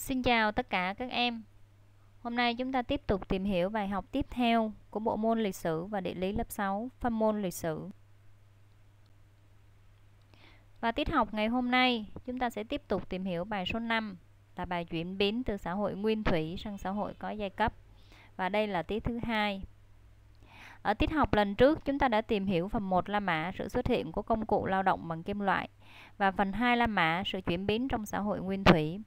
Xin chào tất cả các em. Hôm nay chúng ta tiếp tục tìm hiểu bài học tiếp theo của bộ môn lịch sử và địa lý lớp 6, phân môn lịch sử. Và tiết học ngày hôm nay, chúng ta sẽ tiếp tục tìm hiểu bài số 5 là bài chuyển biến từ xã hội nguyên thủy sang xã hội có giai cấp. Và đây là tiết thứ hai. Ở tiết học lần trước, chúng ta đã tìm hiểu phần 1 La Mã, sự xuất hiện của công cụ lao động bằng kim loại và phần 2 La Mã, sự chuyển biến trong xã hội nguyên thủy.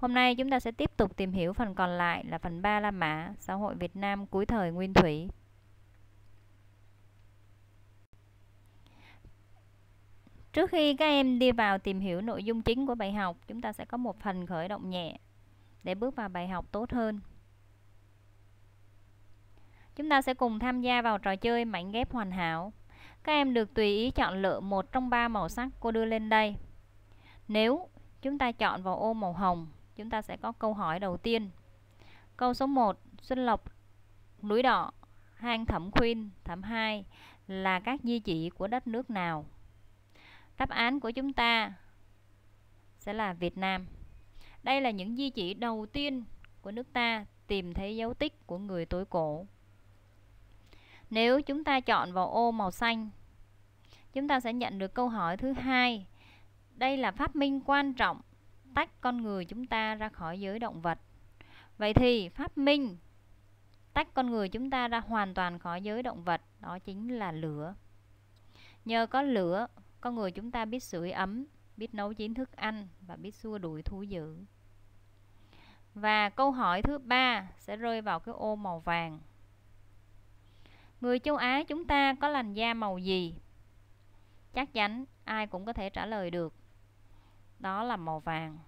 Hôm nay chúng ta sẽ tiếp tục tìm hiểu phần còn lại là phần 3 La Mã, xã hội Việt Nam cuối thời Nguyên Thủy. Trước khi các em đi vào tìm hiểu nội dung chính của bài học, chúng ta sẽ có một phần khởi động nhẹ để bước vào bài học tốt hơn. Chúng ta sẽ cùng tham gia vào trò chơi mảnh ghép hoàn hảo. Các em được tùy ý chọn lựa một trong ba màu sắc cô đưa lên đây. Nếu chúng ta chọn vào ô màu hồng chúng ta sẽ có câu hỏi đầu tiên. Câu số 1, Xuân Lộc, núi đỏ, hang Thẩm Khuyên, Thẩm Hai là các di chỉ của đất nước nào? Đáp án của chúng ta sẽ là Việt Nam. Đây là những di chỉ đầu tiên của nước ta tìm thấy dấu tích của người tối cổ. Nếu chúng ta chọn vào ô màu xanh, chúng ta sẽ nhận được câu hỏi thứ hai. Đây là phát minh quan trọng tách con người chúng ta ra khỏi giới động vật vậy thì phát minh tách con người chúng ta ra hoàn toàn khỏi giới động vật đó chính là lửa nhờ có lửa con người chúng ta biết sưởi ấm biết nấu chín thức ăn và biết xua đuổi thú dữ và câu hỏi thứ ba sẽ rơi vào cái ô màu vàng người châu á chúng ta có làn da màu gì chắc chắn ai cũng có thể trả lời được đó là màu vàng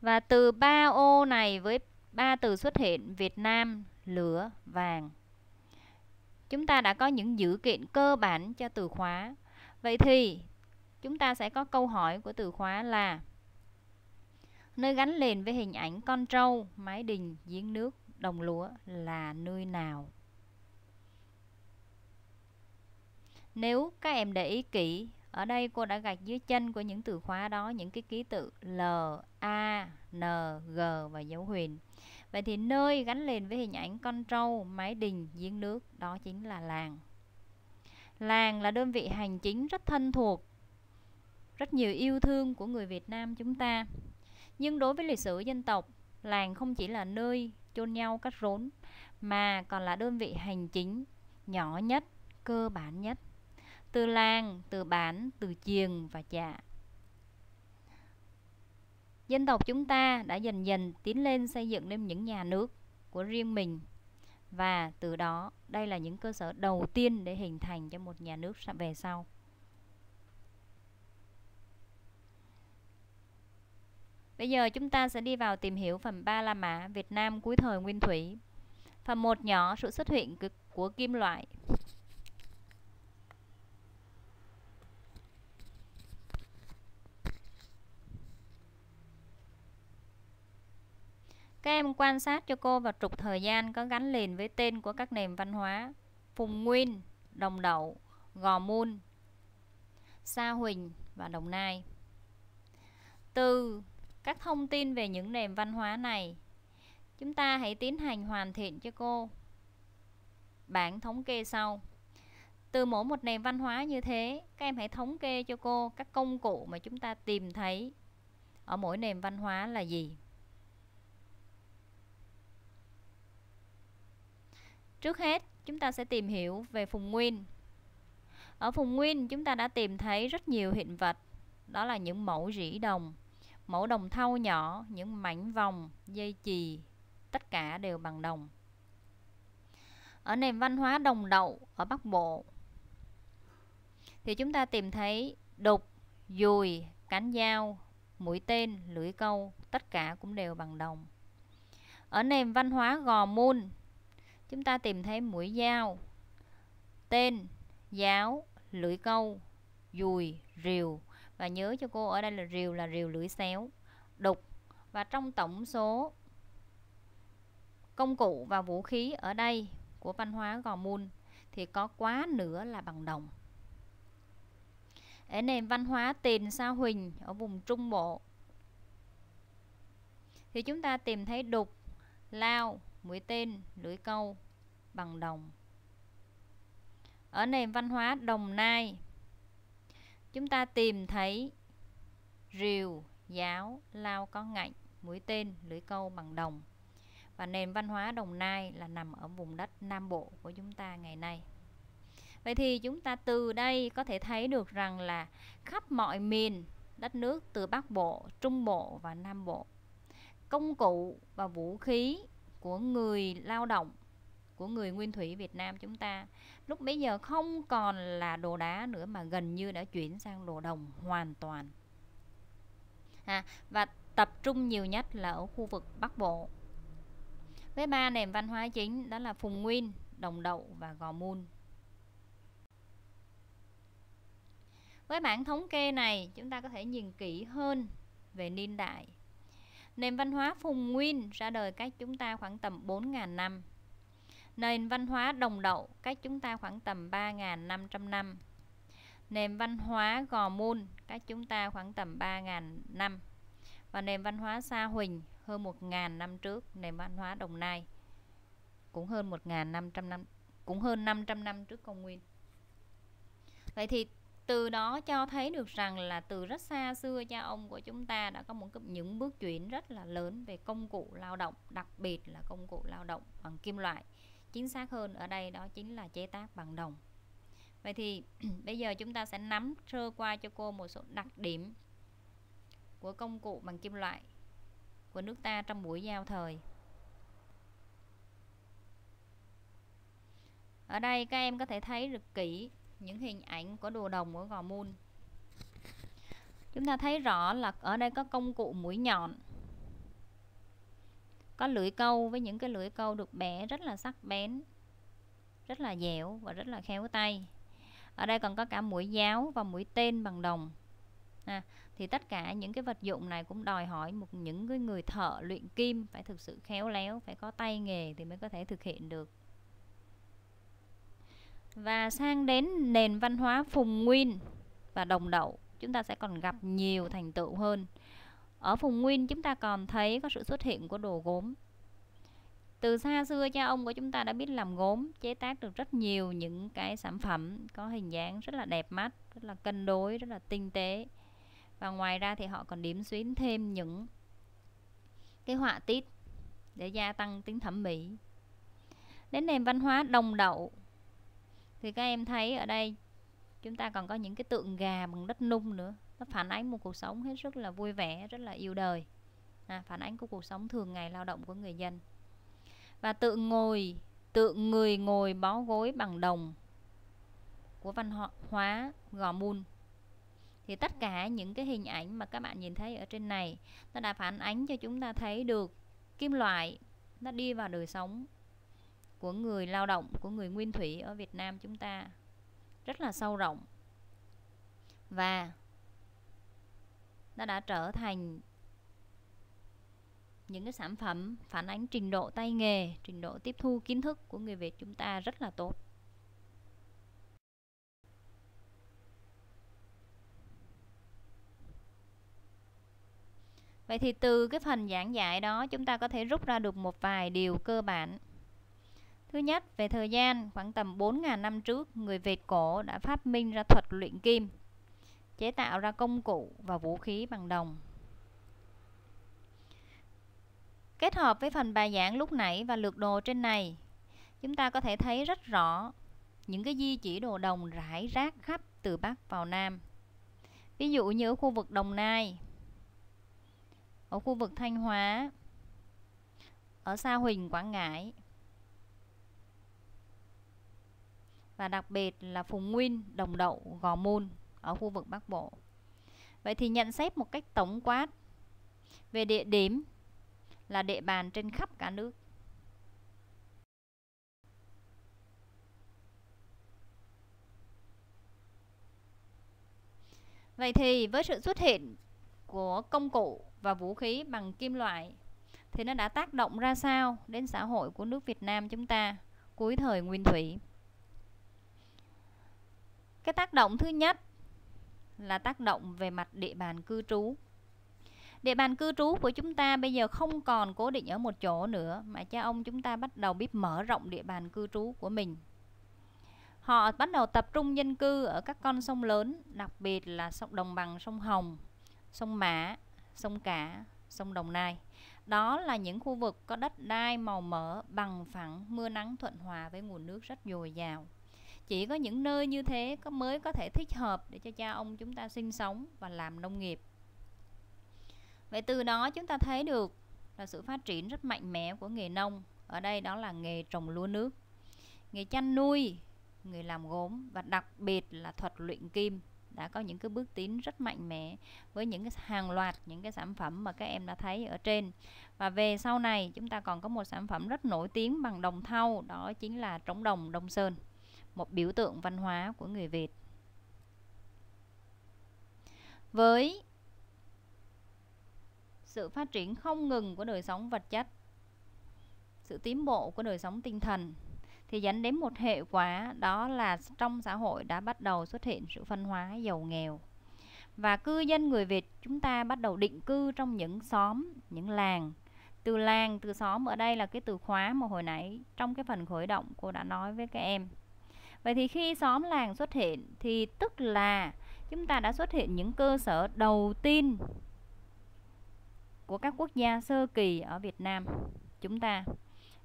Và từ ba ô này với ba từ xuất hiện Việt Nam, lửa, vàng. Chúng ta đã có những dữ kiện cơ bản cho từ khóa. Vậy thì chúng ta sẽ có câu hỏi của từ khóa là nơi gắn liền với hình ảnh con trâu, mái đình, giếng nước, đồng lúa là nơi nào? Nếu các em để ý kỹ, ở đây cô đã gạch dưới chân của những từ khóa đó những cái ký tự L, A, N, G và dấu huyền. Vậy thì nơi gắn liền với hình ảnh con trâu, mái đình, giếng nước đó chính là làng. Làng là đơn vị hành chính rất thân thuộc, rất nhiều yêu thương của người Việt Nam chúng ta. Nhưng đối với lịch sử dân tộc, làng không chỉ là nơi chôn nhau cắt rốn mà còn là đơn vị hành chính nhỏ nhất, cơ bản nhất từ làng, từ bản, từ chiền và chạ. Dân tộc chúng ta đã dần dần tiến lên xây dựng lên những nhà nước của riêng mình và từ đó đây là những cơ sở đầu tiên để hình thành cho một nhà nước về sau. Bây giờ chúng ta sẽ đi vào tìm hiểu phần 3 La Mã, Việt Nam cuối thời Nguyên Thủy. Phần 1 nhỏ sự xuất hiện của kim loại Các em quan sát cho cô vào trục thời gian có gắn liền với tên của các nền văn hóa Phùng Nguyên, Đồng Đậu, Gò Môn, Sa Huỳnh và Đồng Nai. Từ các thông tin về những nền văn hóa này, chúng ta hãy tiến hành hoàn thiện cho cô bảng thống kê sau. Từ mỗi một nền văn hóa như thế, các em hãy thống kê cho cô các công cụ mà chúng ta tìm thấy ở mỗi nền văn hóa là gì. Trước hết, chúng ta sẽ tìm hiểu về phùng nguyên. Ở phùng nguyên, chúng ta đã tìm thấy rất nhiều hiện vật, đó là những mẫu rỉ đồng, mẫu đồng thau nhỏ, những mảnh vòng, dây chì, tất cả đều bằng đồng. Ở nền văn hóa đồng đậu ở Bắc Bộ thì chúng ta tìm thấy đục, dùi, cán dao, mũi tên, lưỡi câu, tất cả cũng đều bằng đồng. Ở nền văn hóa Gò Môn chúng ta tìm thấy mũi dao tên giáo lưỡi câu dùi rìu và nhớ cho cô ở đây là rìu là rìu lưỡi xéo đục và trong tổng số công cụ và vũ khí ở đây của văn hóa gò môn thì có quá nửa là bằng đồng ở nền văn hóa tiền sa huỳnh ở vùng trung bộ thì chúng ta tìm thấy đục lao mũi tên lưỡi câu bằng đồng ở nền văn hóa Đồng Nai chúng ta tìm thấy rìu giáo lao có ngạnh mũi tên lưỡi câu bằng đồng và nền văn hóa Đồng Nai là nằm ở vùng đất Nam Bộ của chúng ta ngày nay Vậy thì chúng ta từ đây có thể thấy được rằng là khắp mọi miền đất nước từ Bắc Bộ, Trung Bộ và Nam Bộ công cụ và vũ khí của người lao động của người nguyên thủy Việt Nam chúng ta lúc bấy giờ không còn là đồ đá nữa mà gần như đã chuyển sang đồ đồng hoàn toàn à, và tập trung nhiều nhất là ở khu vực Bắc Bộ với ba nền văn hóa chính đó là Phùng Nguyên, Đồng Đậu và Gò Môn với bảng thống kê này chúng ta có thể nhìn kỹ hơn về niên đại Nền văn hóa Phùng Nguyên ra đời cách chúng ta khoảng tầm 4.000 năm. Nền văn hóa đồng đậu cách chúng ta khoảng tầm 3.500 năm. Nền văn hóa Gò Môn cách chúng ta khoảng tầm 3.000 năm. Và nền văn hóa Sa Huỳnh hơn 1.000 năm trước, nền văn hóa Đồng Nai cũng hơn 1.500 năm, cũng hơn 500 năm trước công nguyên. Vậy thì từ đó cho thấy được rằng là từ rất xa xưa cha ông của chúng ta đã có một những bước chuyển rất là lớn về công cụ lao động đặc biệt là công cụ lao động bằng kim loại chính xác hơn ở đây đó chính là chế tác bằng đồng vậy thì bây giờ chúng ta sẽ nắm sơ qua cho cô một số đặc điểm của công cụ bằng kim loại của nước ta trong buổi giao thời ở đây các em có thể thấy được kỹ những hình ảnh của đồ đồng của gò môn. chúng ta thấy rõ là ở đây có công cụ mũi nhọn có lưỡi câu với những cái lưỡi câu được bẻ rất là sắc bén rất là dẻo và rất là khéo tay ở đây còn có cả mũi giáo và mũi tên bằng đồng à, thì tất cả những cái vật dụng này cũng đòi hỏi một những cái người thợ luyện kim phải thực sự khéo léo phải có tay nghề thì mới có thể thực hiện được và sang đến nền văn hóa phùng nguyên và đồng đậu chúng ta sẽ còn gặp nhiều thành tựu hơn ở vùng nguyên chúng ta còn thấy có sự xuất hiện của đồ gốm từ xa xưa cha ông của chúng ta đã biết làm gốm chế tác được rất nhiều những cái sản phẩm có hình dáng rất là đẹp mắt rất là cân đối rất là tinh tế và ngoài ra thì họ còn điểm xuyến thêm những cái họa tiết để gia tăng tính thẩm mỹ đến nền văn hóa đồng đậu thì các em thấy ở đây chúng ta còn có những cái tượng gà bằng đất nung nữa nó phản ánh một cuộc sống hết sức là vui vẻ rất là yêu đời à, phản ánh của cuộc sống thường ngày lao động của người dân và tự ngồi tự người ngồi bó gối bằng đồng của văn họ hóa gò mun thì tất cả những cái hình ảnh mà các bạn nhìn thấy ở trên này nó đã phản ánh cho chúng ta thấy được kim loại nó đi vào đời sống của người lao động của người nguyên thủy ở Việt Nam chúng ta rất là sâu rộng và nó đã trở thành những cái sản phẩm phản ánh trình độ tay nghề, trình độ tiếp thu kiến thức của người Việt chúng ta rất là tốt. Vậy thì từ cái phần giảng dạy đó chúng ta có thể rút ra được một vài điều cơ bản. Thứ nhất, về thời gian, khoảng tầm 4.000 năm trước, người Việt cổ đã phát minh ra thuật luyện kim – chế tạo ra công cụ và vũ khí bằng đồng. Kết hợp với phần bài giảng lúc nãy và lược đồ trên này, chúng ta có thể thấy rất rõ những cái di chỉ đồ đồng rải rác khắp từ Bắc vào Nam. Ví dụ như ở khu vực Đồng Nai, ở khu vực Thanh Hóa, ở Sa Huỳnh, Quảng Ngãi. Và đặc biệt là Phùng Nguyên, Đồng Đậu, Gò Môn, ở khu vực Bắc Bộ. Vậy thì nhận xét một cách tổng quát về địa điểm là địa bàn trên khắp cả nước. Vậy thì với sự xuất hiện của công cụ và vũ khí bằng kim loại thì nó đã tác động ra sao đến xã hội của nước Việt Nam chúng ta cuối thời Nguyên Thủy? Cái tác động thứ nhất là tác động về mặt địa bàn cư trú địa bàn cư trú của chúng ta bây giờ không còn cố định ở một chỗ nữa mà cha ông chúng ta bắt đầu biết mở rộng địa bàn cư trú của mình họ bắt đầu tập trung dân cư ở các con sông lớn đặc biệt là sông đồng bằng sông hồng sông mã sông cả sông đồng nai đó là những khu vực có đất đai màu mỡ bằng phẳng mưa nắng thuận hòa với nguồn nước rất dồi dào chỉ có những nơi như thế có mới có thể thích hợp để cho cha ông chúng ta sinh sống và làm nông nghiệp vậy từ đó chúng ta thấy được là sự phát triển rất mạnh mẽ của nghề nông ở đây đó là nghề trồng lúa nước nghề chăn nuôi nghề làm gốm và đặc biệt là thuật luyện kim đã có những cái bước tiến rất mạnh mẽ với những cái hàng loạt những cái sản phẩm mà các em đã thấy ở trên và về sau này chúng ta còn có một sản phẩm rất nổi tiếng bằng đồng thau đó chính là trống đồng đông sơn một biểu tượng văn hóa của người Việt. Với sự phát triển không ngừng của đời sống vật chất, sự tiến bộ của đời sống tinh thần thì dẫn đến một hệ quả đó là trong xã hội đã bắt đầu xuất hiện sự phân hóa giàu nghèo. Và cư dân người Việt chúng ta bắt đầu định cư trong những xóm, những làng. Từ làng, từ xóm ở đây là cái từ khóa mà hồi nãy trong cái phần khởi động cô đã nói với các em. Vậy thì khi xóm làng xuất hiện thì tức là chúng ta đã xuất hiện những cơ sở đầu tiên của các quốc gia sơ kỳ ở Việt Nam chúng ta.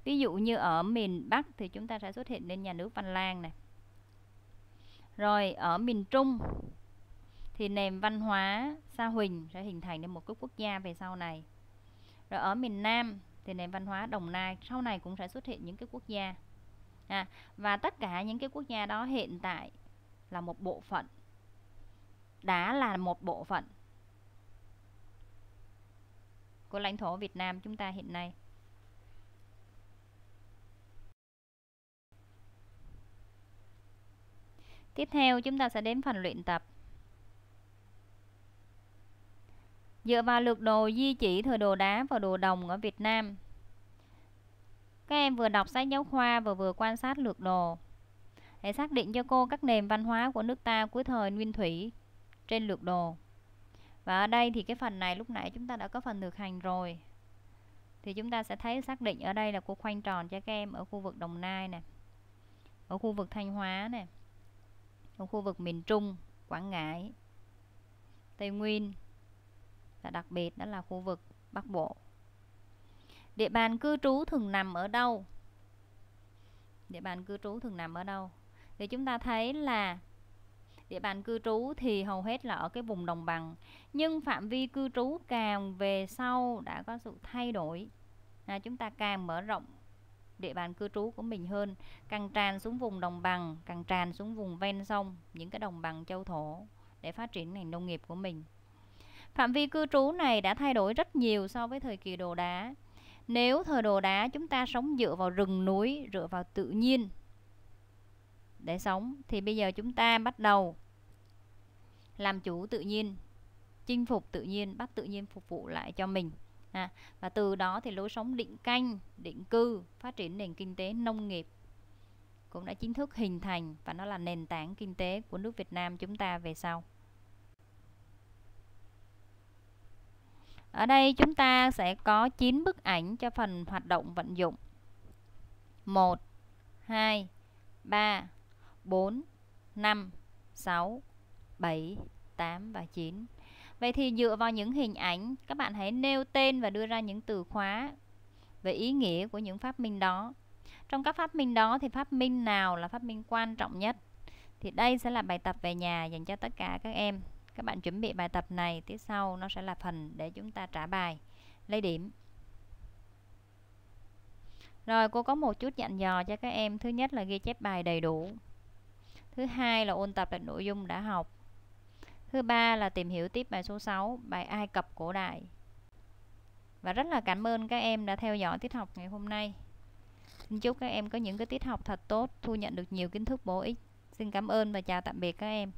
Ví dụ như ở miền Bắc thì chúng ta sẽ xuất hiện lên nhà nước Văn Lang này. Rồi ở miền Trung thì nền văn hóa Sa Huỳnh sẽ hình thành nên một cái quốc gia về sau này. Rồi ở miền Nam thì nền văn hóa Đồng Nai sau này cũng sẽ xuất hiện những cái quốc gia à, và tất cả những cái quốc gia đó hiện tại là một bộ phận đã là một bộ phận của lãnh thổ Việt Nam chúng ta hiện nay Tiếp theo chúng ta sẽ đến phần luyện tập Dựa vào lược đồ di chỉ thời đồ đá và đồ đồng ở Việt Nam các em vừa đọc sách giáo khoa và vừa quan sát lược đồ để xác định cho cô các nền văn hóa của nước ta cuối thời nguyên thủy trên lược đồ. Và ở đây thì cái phần này lúc nãy chúng ta đã có phần thực hành rồi. Thì chúng ta sẽ thấy xác định ở đây là cô khoanh tròn cho các em ở khu vực Đồng Nai nè, ở khu vực Thanh Hóa nè, ở khu vực miền Trung, Quảng Ngãi, Tây Nguyên và đặc biệt đó là khu vực Bắc Bộ. Địa bàn cư trú thường nằm ở đâu? Địa bàn cư trú thường nằm ở đâu? Thì chúng ta thấy là địa bàn cư trú thì hầu hết là ở cái vùng đồng bằng nhưng phạm vi cư trú càng về sau đã có sự thay đổi à, chúng ta càng mở rộng địa bàn cư trú của mình hơn càng tràn xuống vùng đồng bằng càng tràn xuống vùng ven sông những cái đồng bằng châu thổ để phát triển ngành nông nghiệp của mình phạm vi cư trú này đã thay đổi rất nhiều so với thời kỳ đồ đá nếu thời đồ đá chúng ta sống dựa vào rừng núi dựa vào tự nhiên để sống thì bây giờ chúng ta bắt đầu làm chủ tự nhiên chinh phục tự nhiên bắt tự nhiên phục vụ lại cho mình à, và từ đó thì lối sống định canh định cư phát triển nền kinh tế nông nghiệp cũng đã chính thức hình thành và nó là nền tảng kinh tế của nước Việt Nam chúng ta về sau Ở đây chúng ta sẽ có 9 bức ảnh cho phần hoạt động vận dụng. 1 2 3 4 5 6 7 8 và 9. Vậy thì dựa vào những hình ảnh, các bạn hãy nêu tên và đưa ra những từ khóa về ý nghĩa của những phát minh đó. Trong các phát minh đó thì phát minh nào là phát minh quan trọng nhất? Thì đây sẽ là bài tập về nhà dành cho tất cả các em các bạn chuẩn bị bài tập này tiếp sau nó sẽ là phần để chúng ta trả bài lấy điểm rồi cô có một chút dặn dò cho các em thứ nhất là ghi chép bài đầy đủ thứ hai là ôn tập lại nội dung đã học thứ ba là tìm hiểu tiếp bài số 6 bài Ai Cập cổ đại và rất là cảm ơn các em đã theo dõi tiết học ngày hôm nay xin chúc các em có những cái tiết học thật tốt thu nhận được nhiều kiến thức bổ ích xin cảm ơn và chào tạm biệt các em